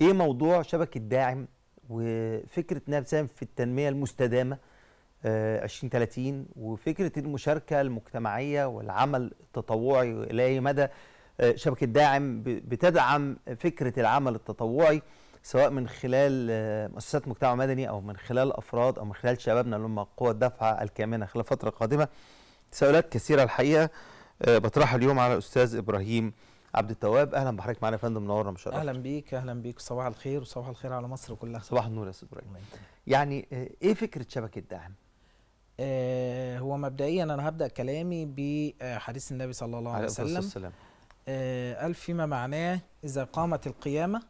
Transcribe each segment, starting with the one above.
ايه موضوع شبكه داعم وفكره انها بتساهم في التنميه المستدامه 2030 آه، وفكره المشاركه المجتمعيه والعمل التطوعي والى اي مدى آه، شبكه داعم بتدعم فكره العمل التطوعي سواء من خلال آه، مؤسسات مجتمع مدني او من خلال افراد او من خلال شبابنا اللي هم قوه الدفعه الكامنه خلال الفتره القادمه تساؤلات كثيره الحقيقه بطرحها اليوم على الاستاذ ابراهيم عبد التواب اهلا بحضرتك معانا يا فندم منورنا مشرف اهلا بيك اهلا بيك صباح الخير وصباح الخير على مصر كلها صباح النور يا استاذ ابراهيم يعني آه، ايه فكره شبكه دعم آه هو مبدئيا انا هبدا كلامي بحديث النبي صلى الله عليه وسلم آه قال فيما معناه اذا قامت القيامه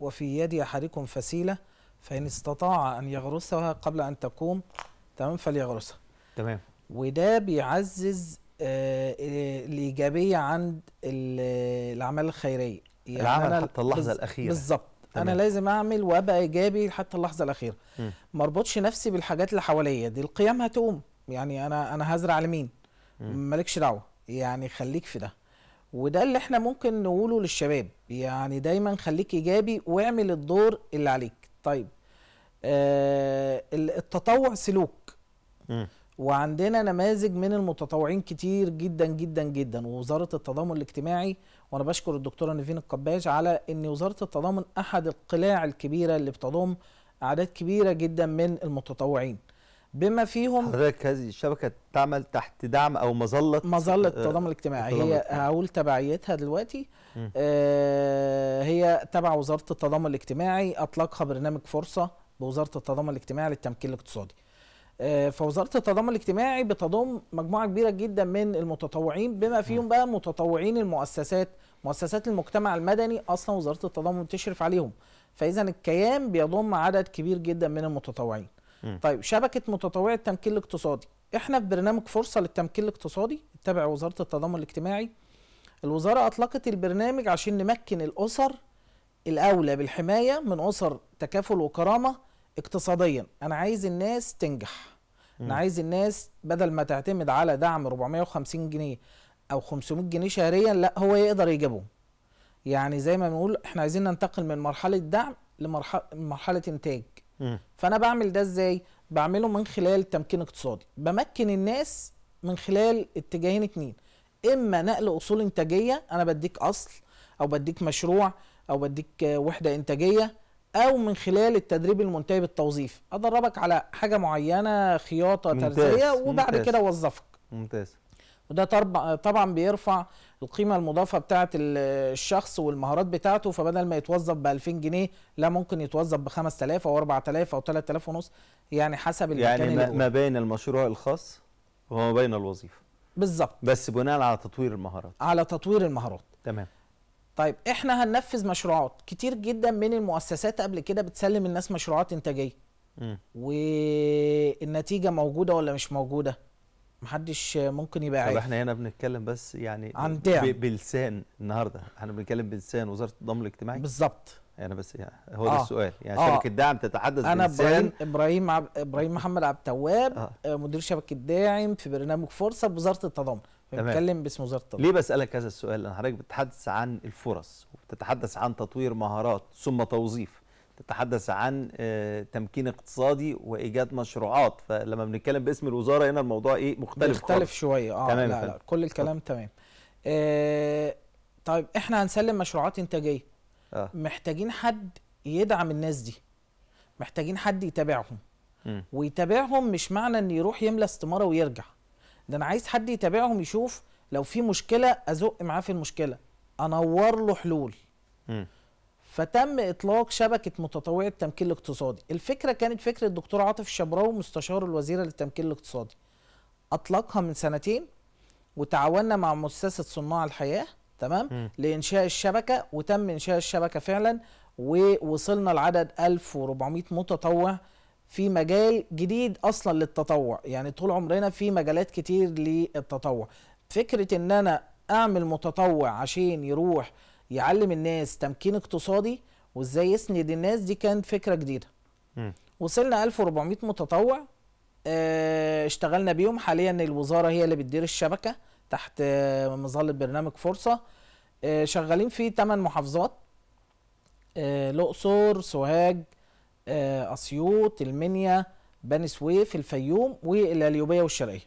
وفي يد احدكم فسيله فان استطاع ان يغرسها قبل ان تقوم تمام فليغرسها تمام وده بيعزز آه، آه، الايجابيه عند الاعمال الخيريه يعني العمل حتى اللحظه الاخيره بالظبط انا لازم اعمل وابقى ايجابي حتى اللحظه الاخيره ما اربطش نفسي بالحاجات اللي حواليا دي القيام هتقوم يعني انا انا هزرع لمين مالكش دعوه يعني خليك في ده وده اللي احنا ممكن نقوله للشباب يعني دايما خليك ايجابي واعمل الدور اللي عليك طيب آه التطوع سلوك وعندنا نماذج من المتطوعين كتير جدا جدا جدا ووزاره التضامن الاجتماعي وانا بشكر الدكتوره نيفين القباج على ان وزاره التضامن احد القلاع الكبيره اللي بتضم اعداد كبيره جدا من المتطوعين بما فيهم حضرتك هذه الشبكه تعمل تحت دعم او مظله مظله آه، التضامن الاجتماعي هي هقول تبعيتها دلوقتي آه هي تبع وزاره التضامن الاجتماعي اطلقها برنامج فرصه بوزاره التضامن الاجتماعي للتمكين الاقتصادي آه، فوزاره التضامن الاجتماعي بتضم مجموعه كبيره جدا من المتطوعين بما فيهم بقى متطوعين المؤسسات مؤسسات المجتمع المدني اصلا وزاره التضامن بتشرف عليهم فاذا الكيان بيضم عدد كبير جدا من المتطوعين م. طيب شبكه متطوعي التمكين الاقتصادي احنا في برنامج فرصه للتمكين الاقتصادي تبع وزاره التضامن الاجتماعي الوزاره اطلقت البرنامج عشان نمكن الاسر الاولى بالحمايه من اسر تكافل وكرامه اقتصاديا انا عايز الناس تنجح م. انا عايز الناس بدل ما تعتمد على دعم 450 جنيه او 500 جنيه شهريا لا هو يقدر يجيبهم يعني زي ما بنقول احنا عايزين ننتقل من مرحله دعم لمرحله انتاج م. فانا بعمل ده ازاي بعمله من خلال تمكين اقتصادي بمكن الناس من خلال اتجاهين اتنين اما نقل اصول انتاجيه انا بديك اصل او بديك مشروع او بديك وحده انتاجيه او من خلال التدريب المنتهي بالتوظيف ادربك على حاجه معينه خياطه ترزيه وبعد كده وظفك ممتاز وده طبعا بيرفع القيمه المضافه بتاعه الشخص والمهارات بتاعته فبدل ما يتوظف ب 2000 جنيه لا ممكن يتوظف ب 5000 او 4000 او 3000 ونص يعني حسب المكان يعني ما بين المشروع الخاص وما بين الوظيفه بالظبط بس بناء على تطوير المهارات على تطوير المهارات تمام طيب احنا هننفذ مشروعات كتير جدا من المؤسسات قبل كده بتسلم الناس مشروعات انتاجيه والنتيجه موجوده ولا مش موجوده محدش ممكن يبقى عارف طب احنا هنا بنتكلم بس يعني عن بلسان النهارده احنا بنتكلم بلسان وزاره الضمان الاجتماعي بالظبط انا يعني بس يعني هو ده آه. السؤال يعني آه. شبكه دعم تتحدث انا ابراهيم ابراهيم عب... ابراهيم محمد عبد التواب آه. آه. مدير شبكه داعم في برنامج فرصه بوزاره التضامن بنتكلم باسم وزاره الطب ليه بسالك هذا السؤال لان حضرتك بتتحدث عن الفرص وبتتحدث عن تطوير مهارات ثم توظيف تتحدث عن آه، تمكين اقتصادي وايجاد مشروعات فلما بنتكلم باسم الوزاره هنا الموضوع ايه مختلف مختلف شويه اه تمام لا, لا, لا كل الكلام طب. تمام آه طيب احنا هنسلم مشروعات انتاجيه آه. محتاجين حد يدعم الناس دي محتاجين حد يتابعهم م. ويتابعهم مش معنى ان يروح يملى استماره ويرجع ده انا عايز حد يتابعهم يشوف لو في مشكله ازق معاه في المشكله انور له حلول م. فتم اطلاق شبكه متطوعي التمكين الاقتصادي الفكره كانت فكره الدكتور عاطف الشبراوي مستشار الوزيره للتمكين الاقتصادي اطلقها من سنتين وتعاوننا مع مؤسسه صناع الحياه تمام م. لانشاء الشبكه وتم انشاء الشبكه فعلا ووصلنا لعدد 1400 متطوع في مجال جديد اصلا للتطوع يعني طول عمرنا في مجالات كتير للتطوع فكره ان انا اعمل متطوع عشان يروح يعلم الناس تمكين اقتصادي وازاي يسند الناس دي كانت فكره جديده م. وصلنا 1400 متطوع آه، اشتغلنا بيهم حاليا الوزاره هي اللي بتدير الشبكه تحت آه، مظله برنامج فرصه آه، شغالين في 8 محافظات الاقصر سوهاج آه، اسيوط المنيا بني سويف الفيوم والاليوبيه والشرقيه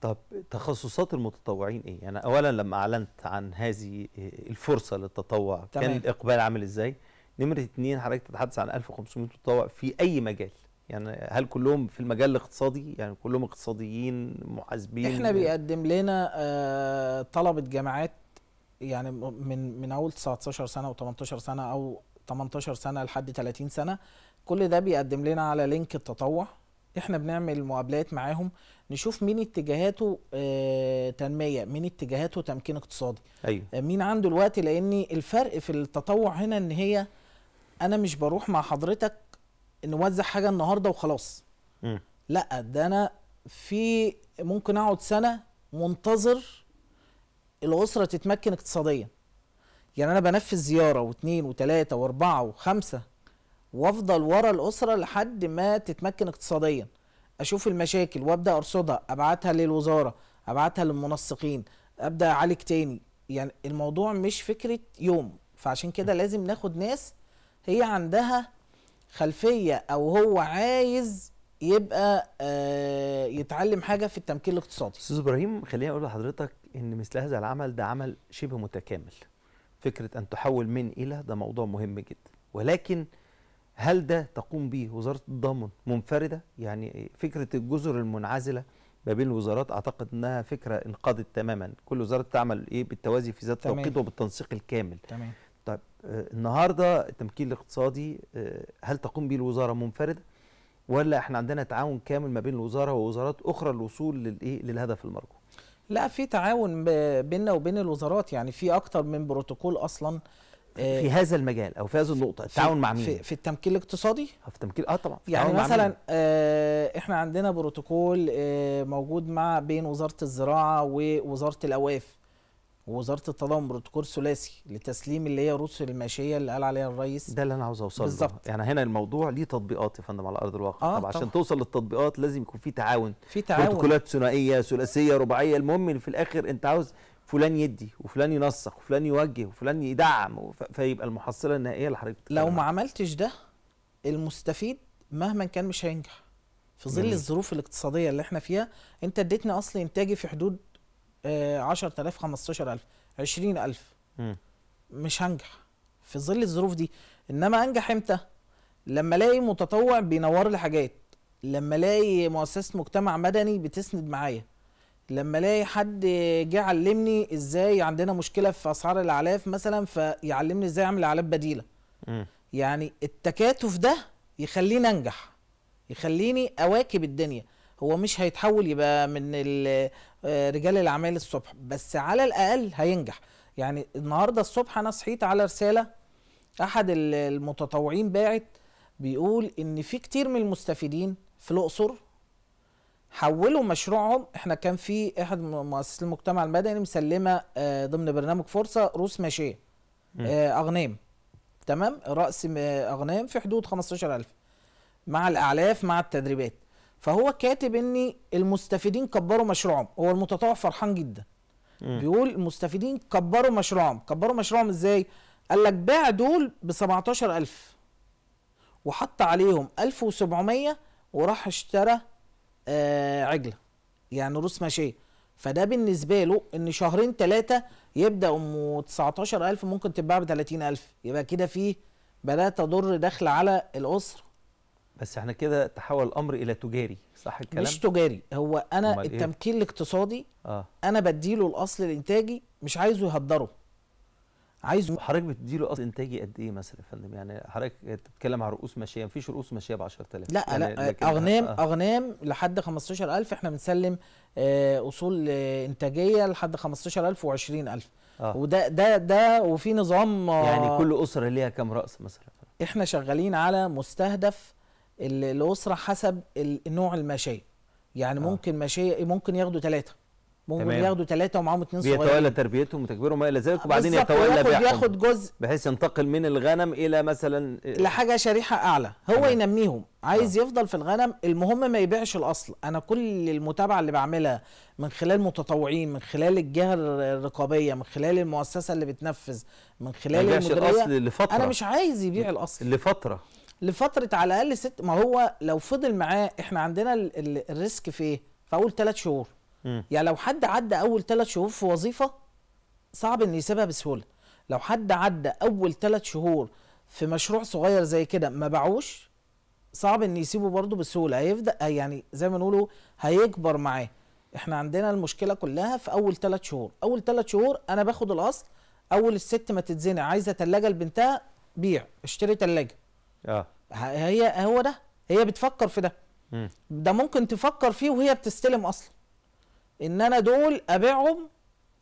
طب تخصصات المتطوعين ايه؟ يعني اولا لما اعلنت عن هذه الفرصه للتطوع تمام. كان الاقبال عامل ازاي؟ نمره اتنين حضرتك تتحدث عن 1500 متطوع في اي مجال؟ يعني هل كلهم في المجال الاقتصادي؟ يعني كلهم اقتصاديين محاسبين؟ احنا بيقدم لنا آه، طلبه جامعات يعني من من اول 19 سنه و18 سنه او 18 سنه لحد 30 سنه كل ده بيقدم لنا على لينك التطوع احنا بنعمل مقابلات معاهم نشوف مين اتجاهاته اه تنميه مين اتجاهاته تمكين اقتصادي أيوة. آه، مين عنده الوقت لان الفرق في التطوع هنا ان هي انا مش بروح مع حضرتك نوزع حاجه النهارده وخلاص م. لا ده انا في ممكن اقعد سنه منتظر الاسره تتمكن اقتصاديا يعني انا بنفذ زياره واثنين وثلاثه واربعه وخمسه وافضل ورا الاسره لحد ما تتمكن اقتصاديا اشوف المشاكل وابدا ارصدها ابعتها للوزاره ابعتها للمنسقين ابدا اعالج تاني يعني الموضوع مش فكره يوم فعشان كده لازم ناخد ناس هي عندها خلفيه او هو عايز يبقى آه، يتعلم حاجه في التمكين الاقتصادي استاذ ابراهيم خليني اقول لحضرتك ان مثل هذا العمل ده عمل شبه متكامل فكرة أن تحول من إلى ده موضوع مهم جدا ولكن هل ده تقوم به وزارة الضامن منفردة؟ يعني فكرة الجزر المنعزلة ما بين الوزارات أعتقد أنها فكرة انقضت تماما كل وزارة تعمل إيه بالتوازي في ذات التوقيت وبالتنسيق الكامل تمام طيب آه النهاردة التمكين الاقتصادي آه هل تقوم به الوزارة منفردة؟ ولا احنا عندنا تعاون كامل ما بين الوزارة ووزارات أخرى للوصول للإيه؟ للهدف المرجو لا في تعاون بيننا وبين الوزارات يعني في اكتر من بروتوكول اصلا آه، في هذا المجال او في هذه النقطه التعاون مع مين في, في التمكين الاقتصادي آه، في التمكين اه طبعا يعني مثلا آه احنا عندنا بروتوكول آه موجود مع بين وزاره الزراعه ووزاره الاواف ووزاره التضامن بروتوكول ثلاثي لتسليم اللي هي رؤوس الماشيه اللي قال عليها الرئيس ده اللي انا عاوز اوصل بالظبط يعني هنا الموضوع ليه تطبيقات يا فندم على ارض الواقع آه طبعا عشان توصل للتطبيقات لازم يكون في تعاون في تعاون بروتوكولات ثنائيه ثلاثيه رباعيه المهم ان في الاخر انت عاوز فلان يدي وفلان ينسق وفلان يوجه وفلان يدعم فيبقى المحصله النهائيه اللي حضرتك لو ما عملتش ده المستفيد مهما كان مش هينجح في ظل الظروف الاقتصاديه اللي احنا فيها انت اديتني اصل انتاجي في حدود 10000 15000 20000 مش هنجح في ظل الظروف دي انما انجح امتى لما الاقي متطوع بينور لي حاجات لما الاقي مؤسسه مجتمع مدني بتسند معايا لما الاقي حد جه علمني ازاي عندنا مشكله في اسعار الاعلاف مثلا فيعلمني ازاي اعمل اعلاف بديله يعني التكاتف ده يخليني انجح يخليني اواكب الدنيا هو مش هيتحول يبقى من آه، رجال الاعمال الصبح بس على الاقل هينجح يعني النهارده الصبح انا صحيت على رساله احد المتطوعين باعت بيقول ان في كتير من المستفيدين في الاقصر حولوا مشروعهم احنا كان في احد مؤسسات المجتمع المدني مسلمه آه، ضمن برنامج فرصه روس ماشيه آه، اغنام تمام راس اغنام في حدود 15000 مع الاعلاف مع التدريبات فهو كاتب ان المستفيدين كبروا مشروعهم هو المتطوع فرحان جدا م. بيقول المستفيدين كبروا مشروعهم كبروا مشروعهم ازاي قال لك باع دول ب 17000 وحط عليهم 1700 وراح اشترى آه عجله يعني روس ماشيه فده بالنسبه له ان شهرين ثلاثه يبدا ام 19000 ممكن تتباع ب 30000 يبقى كده فيه بدات تضر دخل على الاسره بس احنا كده تحول الامر الى تجاري صح الكلام مش تجاري هو انا إيه؟ التمكين إيه؟ الاقتصادي آه. انا بديله الاصل الانتاجي مش عايزه يهدره عايزه حضرتك بتديله اصل انتاجي قد ايه مثلا يا فندم يعني حضرتك بتتكلم على رؤوس ماشيه مفيش رؤوس ماشيه ب 10000 لا يعني لا آه، اغنام آه. اغنام لحد 15000 احنا بنسلم آه اصول آه انتاجيه لحد 15000 و20000 آه. وده ده ده وفي نظام آه يعني كل اسره ليها كام راس مثلا احنا شغالين على مستهدف الاسره حسب النوع الماشيه يعني آه. ممكن ماشيه ممكن ياخدوا ثلاثه ممكن تمام. ياخدوا ثلاثه ومعاهم اثنين صغيرين بيتولى تربيتهم وتكبيرهم وما الى ذلك آه، وبعدين يتولى بياخد, ياخد جزء بحيث ينتقل من الغنم الى مثلا آه، لحاجه شريحه اعلى هو تمام. ينميهم عايز آه. يفضل في الغنم المهم ما يبيعش الاصل انا كل المتابعه اللي بعملها من خلال متطوعين من خلال الجهه الرقابيه من خلال المؤسسه اللي بتنفذ من خلال الاصل لفتره انا مش عايز يبيع الاصل لفتره لفتره على الاقل ست ما هو لو فضل معاه احنا عندنا الريسك في ايه؟ في اول ثلاث شهور م. يعني لو حد عدى اول ثلاث شهور في وظيفه صعب ان يسيبها بسهوله لو حد عدى اول ثلاث شهور في مشروع صغير زي كده ما باعوش صعب ان يسيبه برضه بسهوله هيبدا يعني زي ما نقوله هيكبر معاه احنا عندنا المشكله كلها في اول ثلاث شهور اول ثلاث شهور انا باخد الاصل اول الست ما تتزنق عايزه ثلاجه لبنتها بيع اشتري ثلاجه اه هي هو ده هي بتفكر في ده م. ده ممكن تفكر فيه وهي بتستلم اصلا ان انا دول ابيعهم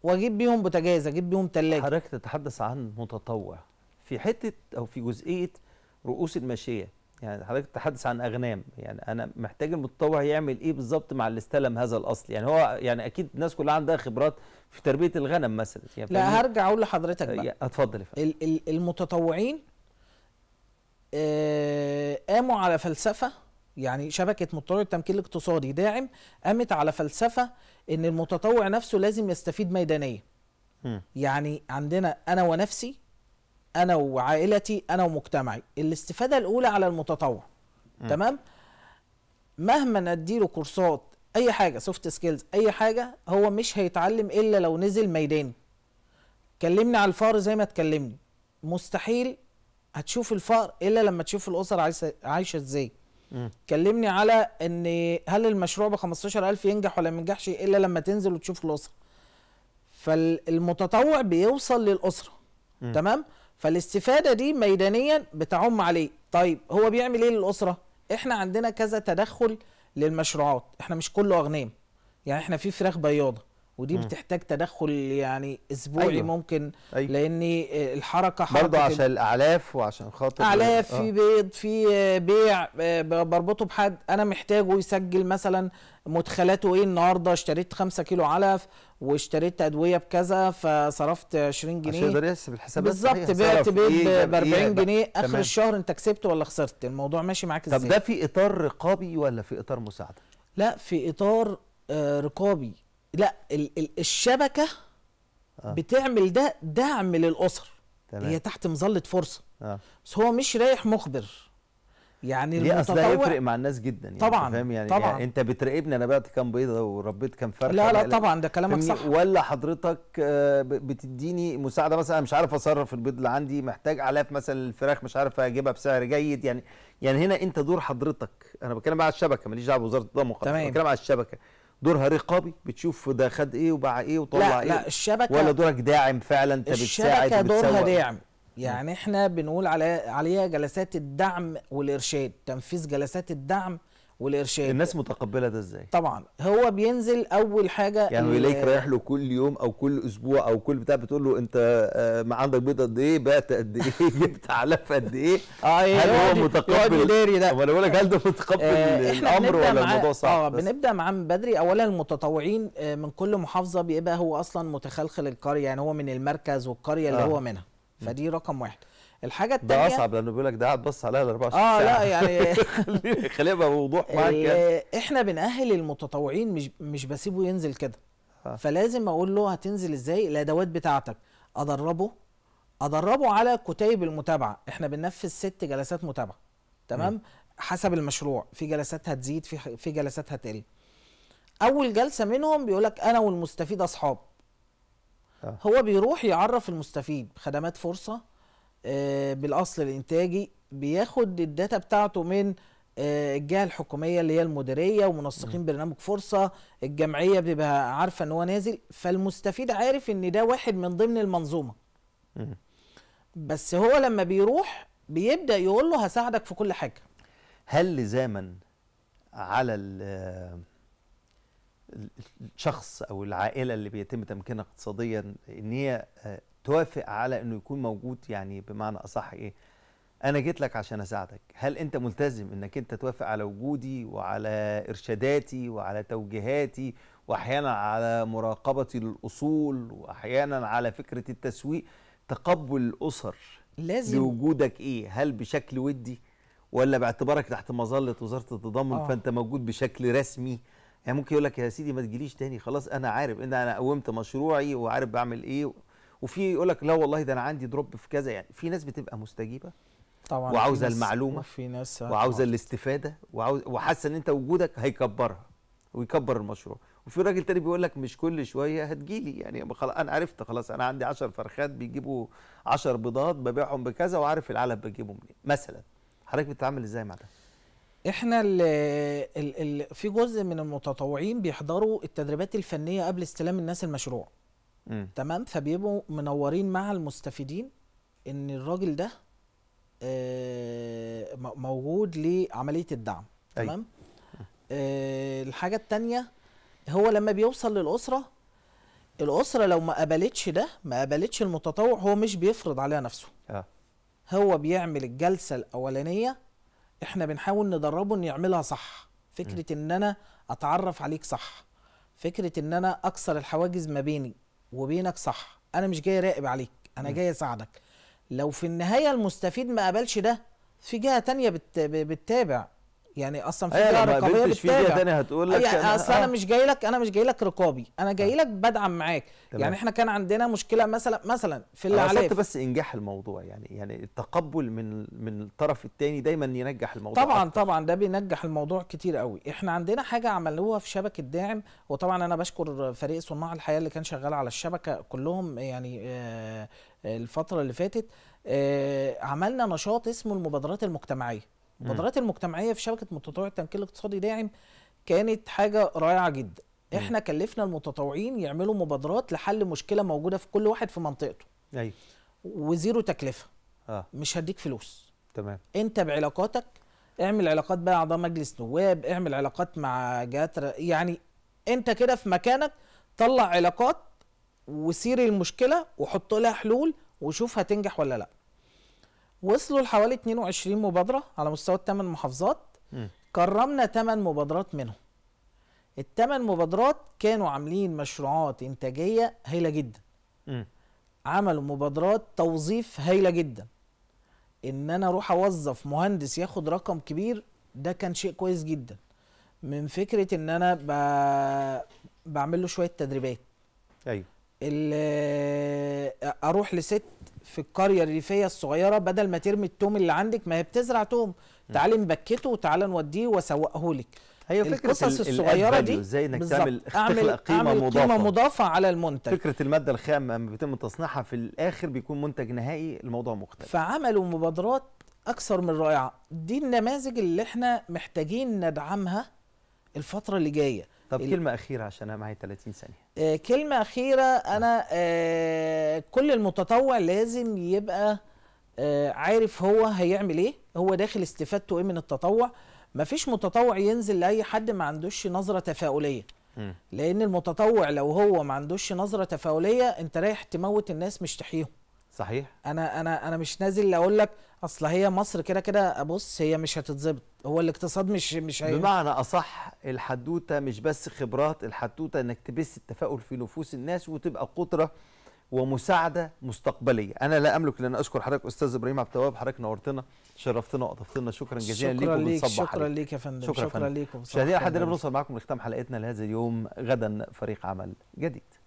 واجيب بيهم بوتاجاز اجيب بيهم ثلاجه حضرتك تتحدث عن متطوع في حته او في جزئيه رؤوس الماشيه يعني حضرتك تتحدث عن اغنام يعني انا محتاج المتطوع يعمل ايه بالظبط مع اللي استلم هذا الاصل يعني هو يعني اكيد الناس كلها عندها خبرات في تربيه الغنم مثلا يعني لا هرجع اقول لحضرتك بقى اتفضل المتطوعين آه، قاموا على فلسفه يعني شبكه متطوع التمكين الاقتصادي داعم قامت على فلسفه ان المتطوع نفسه لازم يستفيد ميدانيا يعني عندنا انا ونفسي انا وعائلتي انا ومجتمعي الاستفاده الاولى على المتطوع م. تمام مهما اديله كورسات اي حاجه سوفت سكيلز اي حاجه هو مش هيتعلم الا لو نزل ميداني كلمني على الفار زي ما تكلمني مستحيل هتشوف الفقر الا لما تشوف الاسر عايشه عايشه ازاي كلمني على ان هل المشروع ب 15000 ينجح ولا ما ينجحش الا لما تنزل وتشوف الاسره فالمتطوع بيوصل للاسره م. تمام فالاستفاده دي ميدانيا بتعم عليه طيب هو بيعمل ايه للاسره احنا عندنا كذا تدخل للمشروعات احنا مش كله اغنام يعني احنا في فراخ بياضه ودي م. بتحتاج تدخل يعني اسبوعي أيوة. ممكن أيوة. لان الحركه حركه برضه عشان الاعلاف وعشان خاطر اعلاف آه. في بيض في بيع بربطه بحد انا محتاجه يسجل مثلا مدخلاته ايه النهارده اشتريت 5 كيلو علف واشتريت ادويه بكذا فصرفت 20 جنيه عشان يقدر يحسب الحسابات بالظبط بعت بيض ب 40 جنيه اخر تمام. الشهر انت كسبت ولا خسرت الموضوع ماشي معاك ازاي طب ده في اطار رقابي ولا في اطار مساعده لا في اطار آه، رقابي لا ال ال الشبكه آه. بتعمل ده دعم للاسر تمام. هي تحت مظله فرصه آه. بس هو مش رايح مخبر يعني ليه اصل ده يفرق مع الناس جدا يعني طبعا فاهم يعني, طبعا يعني انت بتراقبني انا بعت كام بيضه وربيت كام فرخه لا لا يعني طبعا ده كلامك صح ولا حضرتك آه، بتديني مساعده مثلا انا مش عارف اصرف البيض اللي عندي محتاج آلاف مثلا الفراخ مش عارف اجيبها بسعر جيد يعني يعني هنا انت دور حضرتك انا بتكلم بقى على الشبكه ماليش دعوه بوزاره الضمان تمام بتكلم على الشبكه دورها رقابي بتشوف ده خد ايه وباع ايه وطلع لا ايه لا الشبكه ولا دورك داعم فعلا انت بتساعد الشبكه دورها داعم يعني احنا بنقول على عليها جلسات الدعم والارشاد تنفيذ جلسات الدعم والارشاد الناس متقبله ده ازاي طبعا هو بينزل اول حاجه يعني ليك رايح له كل يوم او كل اسبوع او كل بتاع بتقول له انت آه، ما عندك بيض قد ايه بعت قد ايه جبت علف قد ايه اه هل هو متقبل طب ده بقول لك هل ده متقبل آه الامر ولا الموضوع صعب اه بنبدا معاه من بدري اولا المتطوعين آه، من كل محافظه بيبقى هو اصلا متخلخل القريه يعني هو من المركز والقريه اللي آه. هو منها فدي رقم واحد الحاجه الثانيه ده اصعب لانه بيقول لك ده قاعد بص عليها ال 24 اه ساعه اه لا يعني خلينا بوضوح آه، معاك يعني. احنا بنأهل المتطوعين مش مش بسيبه ينزل كده آه. فلازم اقول له هتنزل ازاي الادوات بتاعتك ادربه ادربه على كتيب المتابعه احنا بننفذ ست جلسات متابعه تمام حسب المشروع في جلسات هتزيد في في جلسات هتقل اول جلسه منهم بيقول لك انا والمستفيد اصحاب آه. هو بيروح يعرف المستفيد خدمات فرصه آه، بالاصل الانتاجي بياخد الداتا بتاعته من آه، الجهه الحكوميه اللي هي المديريه ومنسقين برنامج فرصه الجمعيه بتبقى عارفه ان هو نازل فالمستفيد عارف ان ده واحد من ضمن المنظومه بس هو لما بيروح بيبدا يقول له هساعدك في كل حاجه هل لزاما على الشخص او العائله اللي بيتم تمكينها اقتصاديا ان هي آه، توافق على انه يكون موجود يعني بمعنى اصح ايه انا جيت لك عشان اساعدك هل انت ملتزم انك انت توافق على وجودي وعلى ارشاداتي وعلى توجيهاتي واحيانا على مراقبتي للاصول واحيانا على فكره التسويق تقبل الاسر لازم لوجودك ايه هل بشكل ودي ولا باعتبارك تحت مظله وزاره التضامن آه. فانت موجود بشكل رسمي يعني ممكن يقول لك يا سيدي ما تجيليش تاني خلاص انا عارف ان انا قومت مشروعي وعارف بعمل ايه وفي يقول لك لا والله ده انا عندي دروب في كذا يعني في ناس بتبقى مستجيبه طبعا وعاوزه المعلومه في ناس وعاوزه الاستفاده وعاوز وحاسه ان انت وجودك هيكبرها ويكبر المشروع وفي راجل تاني بيقول لك مش كل شويه هتجيلي يعني انا عرفت خلاص انا عندي 10 فرخات بيجيبوا 10 بيضات ببيعهم بكذا وعارف العلب بجيبه منين مثلا حضرتك بتتعامل ازاي مع ده احنا الـ ال ال في جزء من المتطوعين بيحضروا التدريبات الفنيه قبل استلام الناس المشروع م. تمام فبيبقوا منورين مع المستفيدين ان الراجل ده آه، موجود لعمليه الدعم أيوة. تمام آه، الحاجه الثانيه هو لما بيوصل للاسره الاسره لو ما قبلتش ده ما قبلتش المتطوع هو مش بيفرض عليها نفسه آه. هو بيعمل الجلسه الاولانيه احنا بنحاول ندربه ان يعملها صح فكره م. ان انا اتعرف عليك صح فكره ان انا اكسر الحواجز ما بيني وبينك صح انا مش جاي راقب عليك انا م. جاي اساعدك لو في النهايه المستفيد ما قبلش ده في جهه تانية بت... بتتابع يعني اصلا في جهه آه، رقابيه بتتابع في جهه تاني هتقول لك آه، يعني اصل انا آه. مش جاي لك انا مش جاي لك رقابي انا جاي لك بدعم معاك يعني تمام. يعني احنا كان عندنا مشكله مثلا مثلا في اللي الاعلاف بس انجاح الموضوع يعني يعني التقبل من من الطرف الثاني دايما ينجح الموضوع طبعا أكثر. طبعا ده بينجح الموضوع كتير قوي احنا عندنا حاجه عملوها في شبكه داعم وطبعا انا بشكر فريق صناع الحياه اللي كان شغال على الشبكه كلهم يعني الفتره اللي فاتت عملنا نشاط اسمه المبادرات المجتمعيه المبادرات المجتمعيه في شبكه متطوع التمكين الاقتصادي داعم كانت حاجه رائعه جدا احنا م. كلفنا المتطوعين يعملوا مبادرات لحل مشكله موجوده في كل واحد في منطقته ايوه وزيرو تكلفه آه. مش هديك فلوس تمام انت بعلاقاتك اعمل علاقات بقى اعضاء مجلس نواب اعمل علاقات مع جهات يعني انت كده في مكانك طلع علاقات وسير المشكله وحط لها حلول وشوف هتنجح ولا لا وصلوا لحوالي 22 مبادره على مستوى الثمان محافظات كرمنا ثمان مبادرات منهم الثمان مبادرات كانوا عاملين مشروعات انتاجيه هايله جدا م. عملوا مبادرات توظيف هايله جدا ان انا اروح اوظف مهندس ياخد رقم كبير ده كان شيء كويس جدا من فكره ان انا ب... بعمل له شويه تدريبات ايوه اروح لست في القريه الريفيه الصغيره بدل ما ترمي التوم اللي عندك ما هي بتزرع توم تعالي نبكته وتعالى نوديه واسوقه لك هي فكره القصص الصغيره دي ازاي انك تعمل اعمل قيمه أعمل مضافه قيمه مضافه على المنتج فكره الماده الخام لما بيتم تصنيعها في الاخر بيكون منتج نهائي الموضوع مختلف فعملوا مبادرات اكثر من رائعه دي النماذج اللي احنا محتاجين ندعمها الفتره اللي جايه طب كلمة أخيرة عشان أنا معايا 30 ثانية آه، كلمة أخيرة أنا آه، كل المتطوع لازم يبقى آه، عارف هو هيعمل إيه هو داخل استفادته إيه من التطوع مفيش متطوع ينزل لأي حد ما عندوش نظرة تفاؤلية لأن المتطوع لو هو ما عندوش نظرة تفاؤلية أنت رايح تموت الناس مش تحييهم صحيح انا انا انا مش نازل اقول لك اصل هي مصر كده كده بص هي مش هتتظبط هو الاقتصاد مش مش هي بمعنى اصح الحدوته مش بس خبرات الحدوته انك تبث التفاؤل في نفوس الناس وتبقى قدره ومساعده مستقبليه انا لا املك لان اشكر حضرتك استاذ ابراهيم عبد الوهاب حضرتك نورتنا شرفتنا واضفتنا شكرا جزيلا ليك وبنصبح شكرا ليك يا فندم شكرا, شكرا ليك لحد هنا بنوصل معاكم لختام حلقتنا لهذا اليوم غدا فريق عمل جديد